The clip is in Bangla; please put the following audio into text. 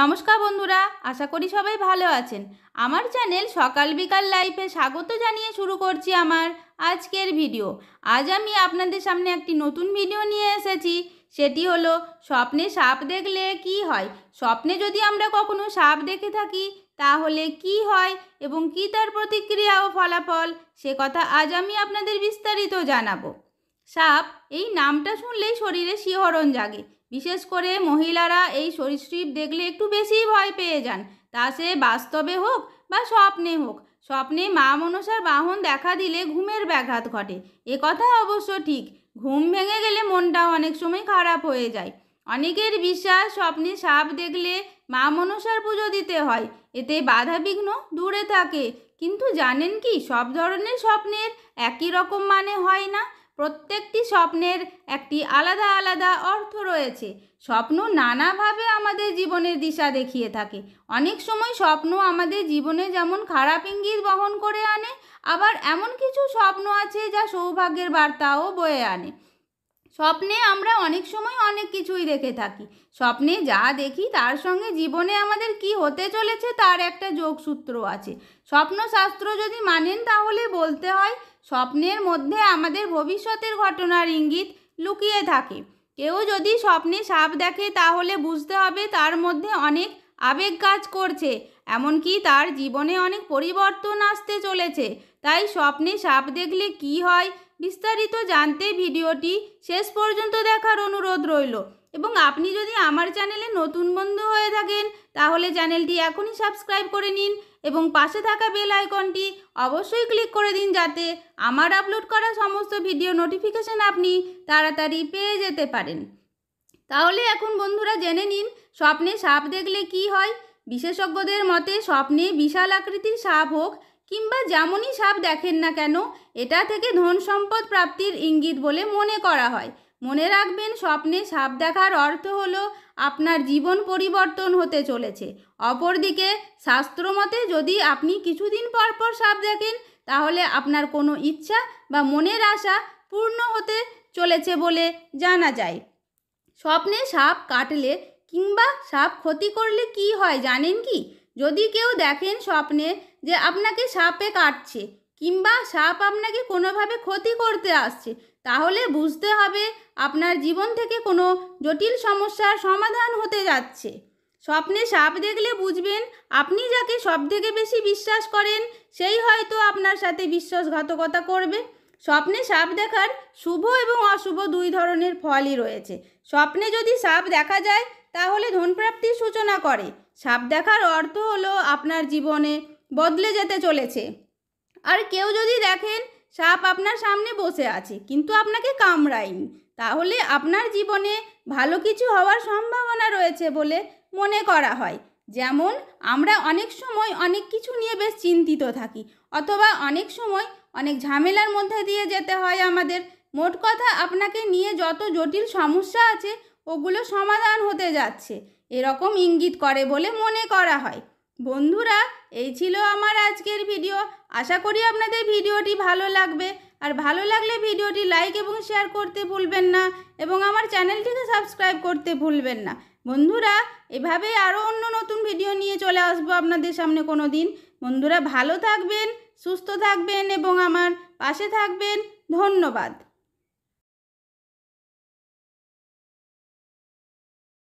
নমস্কার বন্ধুরা আশা করি সবাই ভালো আছেন আমার চ্যানেল সকাল বিকাল লাইফে স্বাগত জানিয়ে শুরু করছি আমার আজকের ভিডিও আজ আমি আপনাদের সামনে একটি নতুন ভিডিও নিয়ে এসেছি সেটি হলো স্বপ্নে সাপ দেখলে কি হয় স্বপ্নে যদি আমরা কখনো সাপ দেখে থাকি তাহলে কি হয় এবং কি তার প্রতিক্রিয়া ও ফলাফল সে কথা আজ আমি আপনাদের বিস্তারিত জানাবো সাপ এই নামটা শুনলেই শরীরে শিহরণ জাগে বিশেষ করে মহিলারা এই সরীসৃপ দেখলে একটু বেশিই ভয় পেয়ে যান তা সে বাস্তবে হোক বা স্বপ্নে হোক স্বপ্নে মা মনসার বাহন দেখা দিলে ঘুমের ব্যাঘাত ঘটে এ কথা অবশ্য ঠিক ঘুম ভেঙে গেলে মনটা অনেক সময় খারাপ হয়ে যায় অনেকের বিশ্বাস স্বপ্নে সাপ দেখলে মা মনসার পুজো দিতে হয় এতে বাধা বিঘ্ন দূরে থাকে কিন্তু জানেন কি সব ধরনের স্বপ্নের একই রকম মানে হয় না প্রত্যেকটি স্বপ্নের একটি আলাদা আলাদা অর্থ রয়েছে স্বপ্ন নানাভাবে আমাদের জীবনের দিশা দেখিয়ে থাকে অনেক সময় স্বপ্ন আমাদের জীবনে যেমন খারাপ ইঙ্গিত বহন করে আনে আবার এমন কিছু স্বপ্ন আছে যা সৌভাগ্যের বার্তাও বয়ে আনে স্বপ্নে আমরা অনেক সময় অনেক কিছুই দেখে থাকি স্বপ্নে যা দেখি তার সঙ্গে জীবনে আমাদের কি হতে চলেছে তার একটা যোগসূত্র আছে স্বপ্নশাস্ত্র যদি মানেন তাহলে বলতে হয় স্বপ্নের মধ্যে আমাদের ভবিষ্যতের ঘটনার ইঙ্গিত লুকিয়ে থাকে কেউ যদি স্বপ্নে সাপ দেখে তাহলে বুঝতে হবে তার মধ্যে অনেক আবেগ কাজ করছে এমনকি তার জীবনে অনেক পরিবর্তন আসতে চলেছে তাই স্বপ্নে সাপ দেখলে কি হয় বিস্তারিত জানতে ভিডিওটি শেষ পর্যন্ত দেখার অনুরোধ রইল এবং আপনি যদি আমার চ্যানেলে নতুন বন্ধু হয়ে থাকেন তাহলে চ্যানেলটি এখনই সাবস্ক্রাইব করে নিন এবং পাশে থাকা বেল আইকনটি অবশ্যই ক্লিক করে দিন যাতে আমার আপলোড করা সমস্ত ভিডিও নোটিফিকেশান আপনি তাড়াতাড়ি পেয়ে যেতে পারেন তাহলে এখন বন্ধুরা জেনে নিন স্বপ্নে সাপ দেখলে কি হয় বিশেষজ্ঞদের মতে স্বপ্নে বিশাল আকৃতির সাপ হোক কিংবা যেমনই সাপ দেখেন না কেন এটা থেকে ধন সম্পদ প্রাপ্তির ইঙ্গিত বলে মনে করা হয় মনে রাখবেন স্বপ্নে সাপ দেখার অর্থ হলো আপনার জীবন পরিবর্তন হতে চলেছে অপরদিকে শাস্ত্রমতে যদি আপনি কিছুদিন পর পর সাপ দেখেন তাহলে আপনার কোনো ইচ্ছা বা মনের আশা পূর্ণ হতে চলেছে বলে জানা যায় স্বপ্নে সাপ কাটলে কিংবা সাপ ক্ষতি করলে কি হয় জানেন কি যদি কেউ দেখেন স্বপ্নে যে আপনাকে সাপে কাটছে কিংবা সাপ আপনাকে কোনোভাবে ক্ষতি করতে আসছে তাহলে বুঝতে হবে আপনার জীবন থেকে কোনো জটিল সমস্যার সমাধান হতে যাচ্ছে স্বপ্নে সাপ দেখলে বুঝবেন আপনি যাকে সব থেকে বেশি বিশ্বাস করেন সেই হয়তো আপনার সাথে বিশ্বাসঘাতকতা করবে স্বপ্নে সাপ দেখার শুভ এবং অশুভ দুই ধরনের ফলই রয়েছে স্বপ্নে যদি সাপ দেখা যায় তাহলে ধনপ্রাপ্তির সূচনা করে সাপ দেখার অর্থ হলো আপনার জীবনে বদলে যেতে চলেছে আর কেউ যদি দেখেন সাপ আপনার সামনে বসে আছে কিন্তু আপনাকে কামড়ায়নি তাহলে আপনার জীবনে ভালো কিছু হওয়ার সম্ভাবনা রয়েছে বলে মনে করা হয় যেমন আমরা অনেক সময় অনেক কিছু নিয়ে বেশ চিন্তিত থাকি অথবা অনেক সময় অনেক ঝামেলার মধ্যে দিয়ে যেতে হয় আমাদের মোট কথা আপনাকে নিয়ে যত জটিল সমস্যা আছে ওগুলো সমাধান হতে যাচ্ছে এরকম ইঙ্গিত করে বলে মনে করা হয় বন্ধুরা এই ছিল আমার আজকের ভিডিও আশা করি আপনাদের ভিডিওটি ভালো লাগবে আর ভালো লাগলে ভিডিওটি লাইক এবং শেয়ার করতে ভুলবেন না এবং আমার চ্যানেলটিকে সাবস্ক্রাইব করতে ভুলবেন না বন্ধুরা এভাবেই আরও অন্য নতুন ভিডিও নিয়ে চলে আসবো আপনাদের সামনে কোনো দিন বন্ধুরা ভালো থাকবেন সুস্থ থাকবেন এবং আমার পাশে থাকবেন ধন্যবাদ